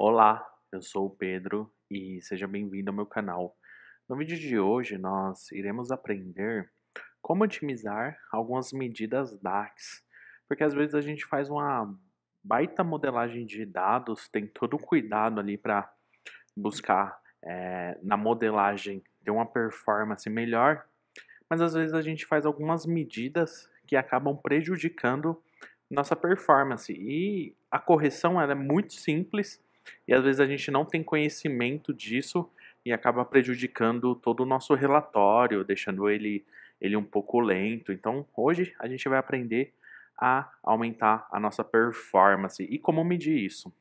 Olá, eu sou o Pedro e seja bem-vindo ao meu canal. No vídeo de hoje nós iremos aprender como otimizar algumas medidas DAX, porque às vezes a gente faz uma baita modelagem de dados, tem todo o cuidado ali para buscar é, na modelagem ter uma performance melhor, mas às vezes a gente faz algumas medidas que acabam prejudicando nossa performance e a correção ela é muito simples e às vezes a gente não tem conhecimento disso e acaba prejudicando todo o nosso relatório, deixando ele, ele um pouco lento. Então, hoje a gente vai aprender a aumentar a nossa performance. E como medir isso?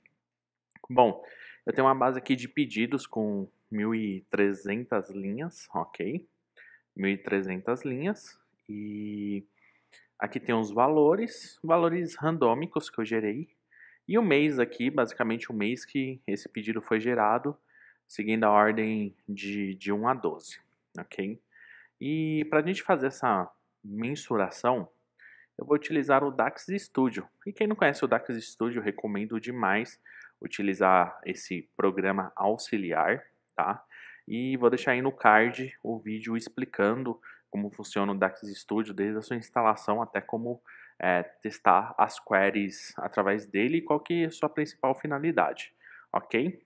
Bom, eu tenho uma base aqui de pedidos com 1.300 linhas, ok? 1.300 linhas e aqui tem os valores, valores randômicos que eu gerei e o mês aqui, basicamente o mês que esse pedido foi gerado, seguindo a ordem de, de 1 a 12, ok? E para a gente fazer essa mensuração, eu vou utilizar o DAX Studio. E quem não conhece o DAX Studio, recomendo demais utilizar esse programa auxiliar, tá? E vou deixar aí no card o vídeo explicando como funciona o DAX Studio, desde a sua instalação até como é, testar as queries através dele e qual que é a sua principal finalidade, ok?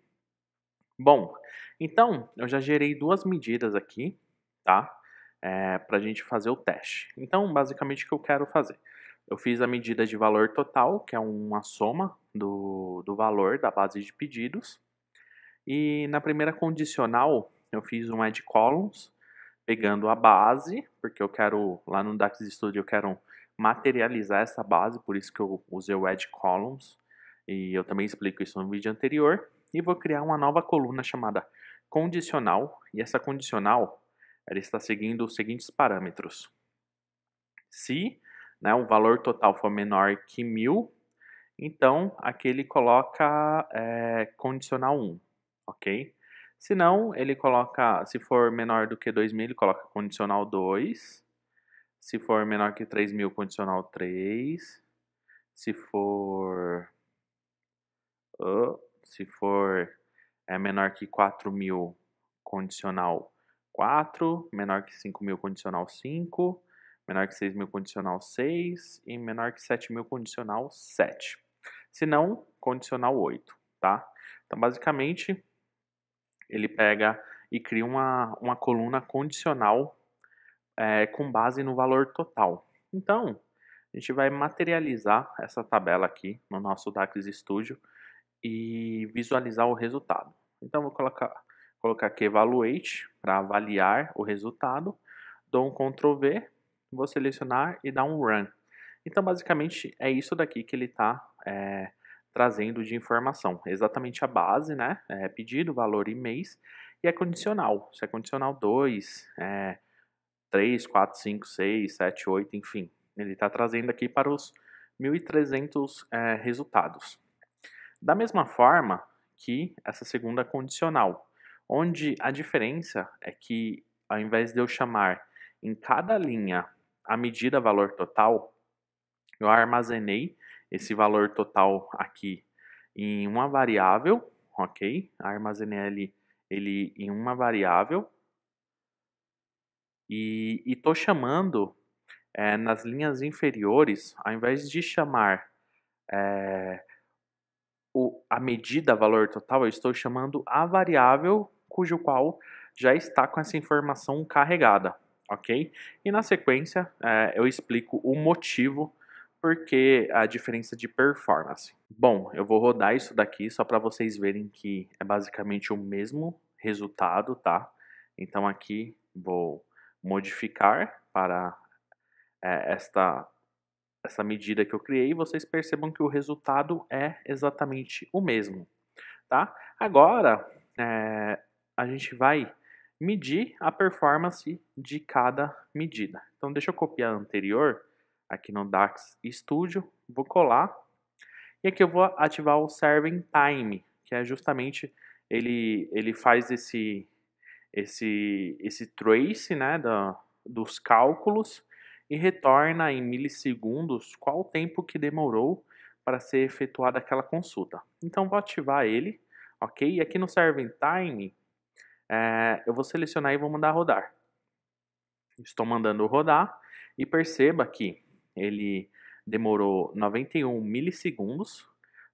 Bom, então eu já gerei duas medidas aqui, tá? É, para a gente fazer o teste. Então, basicamente, o que eu quero fazer? Eu fiz a medida de valor total, que é uma soma do, do valor da base de pedidos. E na primeira condicional, eu fiz um add columns, pegando a base, porque eu quero, lá no DAX Studio, eu quero materializar essa base, por isso que eu usei o Edge Columns, e eu também explico isso no vídeo anterior, e vou criar uma nova coluna chamada condicional, e essa condicional ela está seguindo os seguintes parâmetros. Se né, o valor total for menor que 1.000, então aqui ele coloca é, condicional 1, ok? Se não, ele coloca, se for menor do que 2.000, ele coloca condicional 2, se for menor que 3 mil, condicional 3. Se for. Uh, se for é menor que 4 mil, condicional 4. Menor que 5 mil, condicional 5. Menor que 6 mil, condicional 6. E menor que 7 mil, condicional 7. Se não, condicional 8, tá? Então, basicamente, ele pega e cria uma, uma coluna condicional é, com base no valor total. Então, a gente vai materializar essa tabela aqui no nosso DAX Studio e visualizar o resultado. Então, vou colocar, colocar aqui Evaluate para avaliar o resultado, dou um Ctrl V, vou selecionar e dar um Run. Então, basicamente, é isso daqui que ele está é, trazendo de informação. Exatamente a base, né? É pedido, valor e mês. E é condicional. Se é condicional 2, é, 3, 4, 5, 6, 7, 8, enfim. Ele está trazendo aqui para os 1.300 é, resultados. Da mesma forma que essa segunda condicional, onde a diferença é que ao invés de eu chamar em cada linha a medida valor total, eu armazenei esse valor total aqui em uma variável, ok? Armazenei ele, ele em uma variável e estou chamando é, nas linhas inferiores, ao invés de chamar é, o, a medida valor total, eu estou chamando a variável cujo qual já está com essa informação carregada, ok? E na sequência é, eu explico o motivo porque a diferença de performance. Bom, eu vou rodar isso daqui só para vocês verem que é basicamente o mesmo resultado, tá? Então aqui vou modificar para é, esta, essa medida que eu criei, vocês percebam que o resultado é exatamente o mesmo. Tá? Agora, é, a gente vai medir a performance de cada medida. Então, deixa eu copiar a anterior aqui no DAX Studio, vou colar, e aqui eu vou ativar o Serving Time, que é justamente, ele, ele faz esse, esse, esse trace né, dos cálculos e retorna em milissegundos qual o tempo que demorou para ser efetuada aquela consulta. Então vou ativar ele, ok? E aqui no Serving Time é, eu vou selecionar e vou mandar rodar. Estou mandando rodar e perceba que ele demorou 91 milissegundos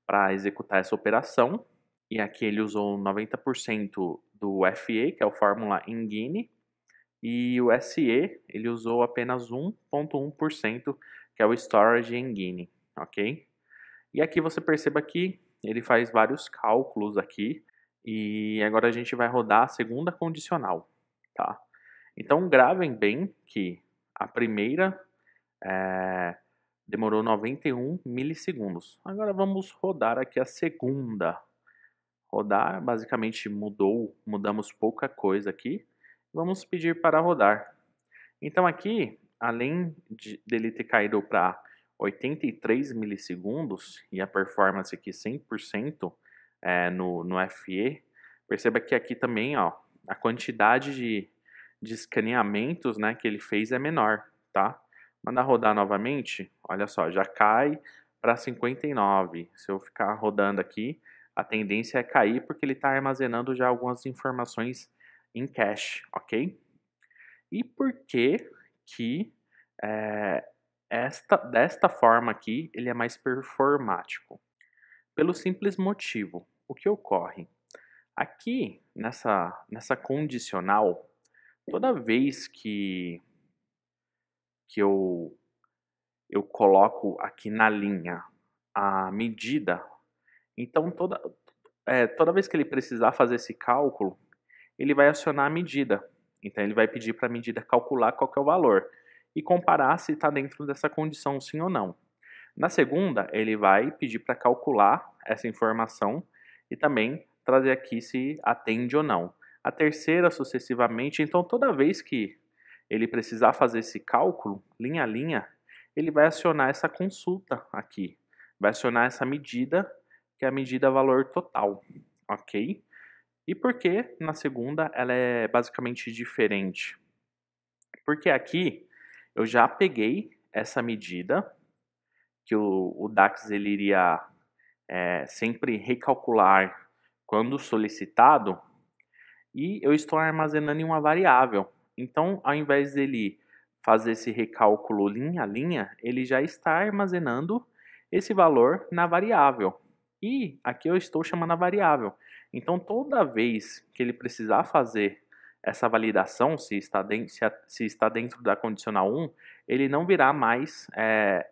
para executar essa operação e aqui ele usou 90% do FE, que é o Fórmula Engine, e o SE, ele usou apenas 1.1%, que é o Storage Engine, ok? E aqui você perceba que ele faz vários cálculos aqui, e agora a gente vai rodar a segunda condicional, tá? Então gravem bem que a primeira é, demorou 91 milissegundos. Agora vamos rodar aqui a segunda, rodar, basicamente mudou, mudamos pouca coisa aqui. Vamos pedir para rodar. Então aqui, além de, dele ter caído para 83 milissegundos e a performance aqui 100% é, no, no FE, perceba que aqui também ó, a quantidade de, de escaneamentos né, que ele fez é menor, tá? Mandar rodar novamente, olha só, já cai para 59. Se eu ficar rodando aqui, a tendência é cair porque ele está armazenando já algumas informações em cache, ok? E por que que é, esta, desta forma aqui ele é mais performático? Pelo simples motivo, o que ocorre? Aqui, nessa, nessa condicional, toda vez que, que eu, eu coloco aqui na linha a medida então, toda, é, toda vez que ele precisar fazer esse cálculo, ele vai acionar a medida. Então, ele vai pedir para a medida calcular qual é o valor e comparar se está dentro dessa condição sim ou não. Na segunda, ele vai pedir para calcular essa informação e também trazer aqui se atende ou não. A terceira, sucessivamente, então toda vez que ele precisar fazer esse cálculo, linha a linha, ele vai acionar essa consulta aqui, vai acionar essa medida que é a medida valor total, ok? E por que na segunda ela é basicamente diferente? Porque aqui eu já peguei essa medida que o, o DAX ele iria é, sempre recalcular quando solicitado e eu estou armazenando em uma variável. Então, ao invés dele fazer esse recálculo linha a linha, ele já está armazenando esse valor na variável. E aqui eu estou chamando a variável. Então, toda vez que ele precisar fazer essa validação, se está, de, se, a, se está dentro da condicional 1, ele não virá mais é,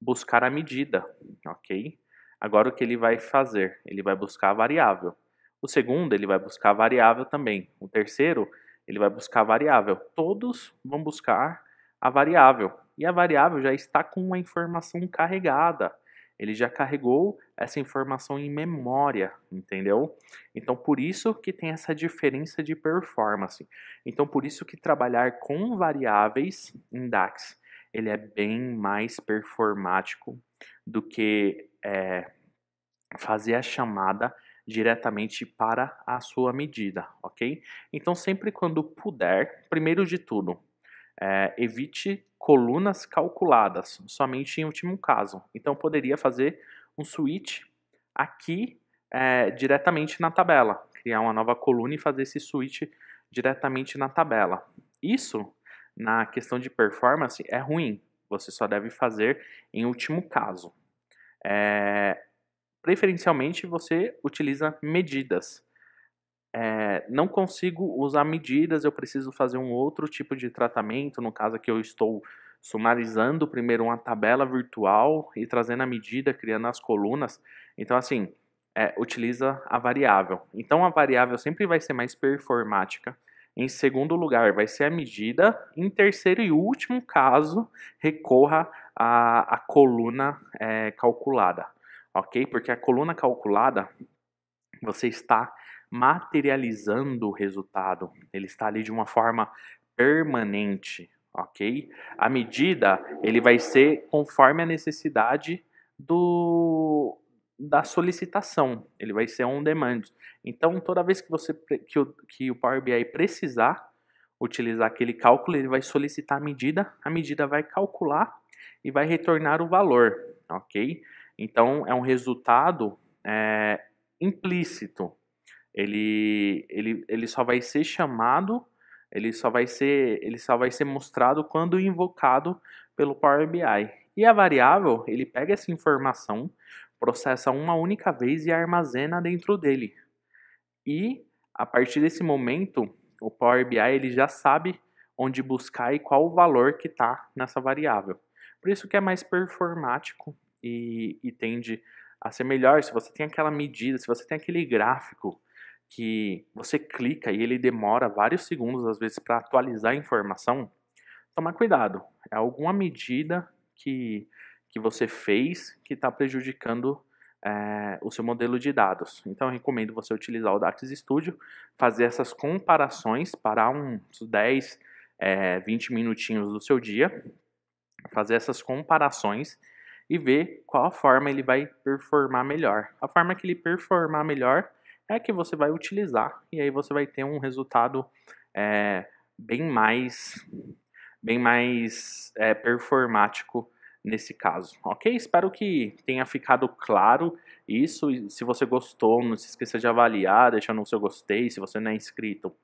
buscar a medida, ok? Agora, o que ele vai fazer? Ele vai buscar a variável. O segundo, ele vai buscar a variável também. O terceiro, ele vai buscar a variável. Todos vão buscar a variável. E a variável já está com uma informação carregada ele já carregou essa informação em memória, entendeu? Então por isso que tem essa diferença de performance. Então por isso que trabalhar com variáveis em DAX ele é bem mais performático do que é, fazer a chamada diretamente para a sua medida, ok? Então sempre quando puder, primeiro de tudo, é, evite colunas calculadas, somente em último caso. Então, poderia fazer um switch aqui é, diretamente na tabela, criar uma nova coluna e fazer esse switch diretamente na tabela. Isso, na questão de performance, é ruim. Você só deve fazer em último caso. É, preferencialmente, você utiliza medidas é, não consigo usar medidas, eu preciso fazer um outro tipo de tratamento. No caso aqui, eu estou sumarizando primeiro uma tabela virtual e trazendo a medida, criando as colunas. Então, assim, é, utiliza a variável. Então, a variável sempre vai ser mais performática. Em segundo lugar, vai ser a medida. Em terceiro e último caso, recorra à, à coluna é, calculada, ok? Porque a coluna calculada, você está materializando o resultado, ele está ali de uma forma permanente, ok? A medida ele vai ser conforme a necessidade do da solicitação, ele vai ser on demand. Então, toda vez que você que o, que o Power BI precisar utilizar aquele cálculo, ele vai solicitar a medida, a medida vai calcular e vai retornar o valor, ok? Então, é um resultado é, implícito, ele, ele, ele só vai ser chamado, ele só vai ser, ele só vai ser mostrado quando invocado pelo Power BI. E a variável, ele pega essa informação, processa uma única vez e armazena dentro dele. E a partir desse momento, o Power BI ele já sabe onde buscar e qual o valor que está nessa variável. Por isso que é mais performático e, e tende a ser melhor se você tem aquela medida, se você tem aquele gráfico que você clica e ele demora vários segundos, às vezes, para atualizar a informação, tomar cuidado. É alguma medida que, que você fez que está prejudicando é, o seu modelo de dados. Então, eu recomendo você utilizar o DAX Studio, fazer essas comparações, parar uns 10, é, 20 minutinhos do seu dia, fazer essas comparações e ver qual forma ele vai performar melhor. A forma que ele performar melhor é que você vai utilizar e aí você vai ter um resultado é, bem mais bem mais é, performático nesse caso, ok? Espero que tenha ficado claro isso. Se você gostou, não se esqueça de avaliar, deixando o seu gostei. Se você não é inscrito,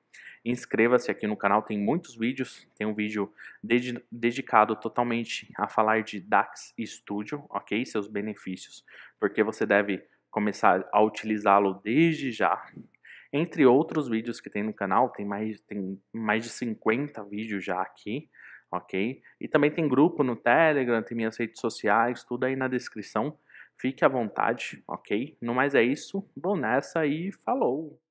inscreva-se aqui no canal, tem muitos vídeos. Tem um vídeo ded dedicado totalmente a falar de DAX Studio, ok? Seus benefícios, porque você deve começar a utilizá-lo desde já. Entre outros vídeos que tem no canal, tem mais, tem mais de 50 vídeos já aqui, ok? E também tem grupo no Telegram, tem minhas redes sociais, tudo aí na descrição. Fique à vontade, ok? No mais é isso, bom nessa e falou!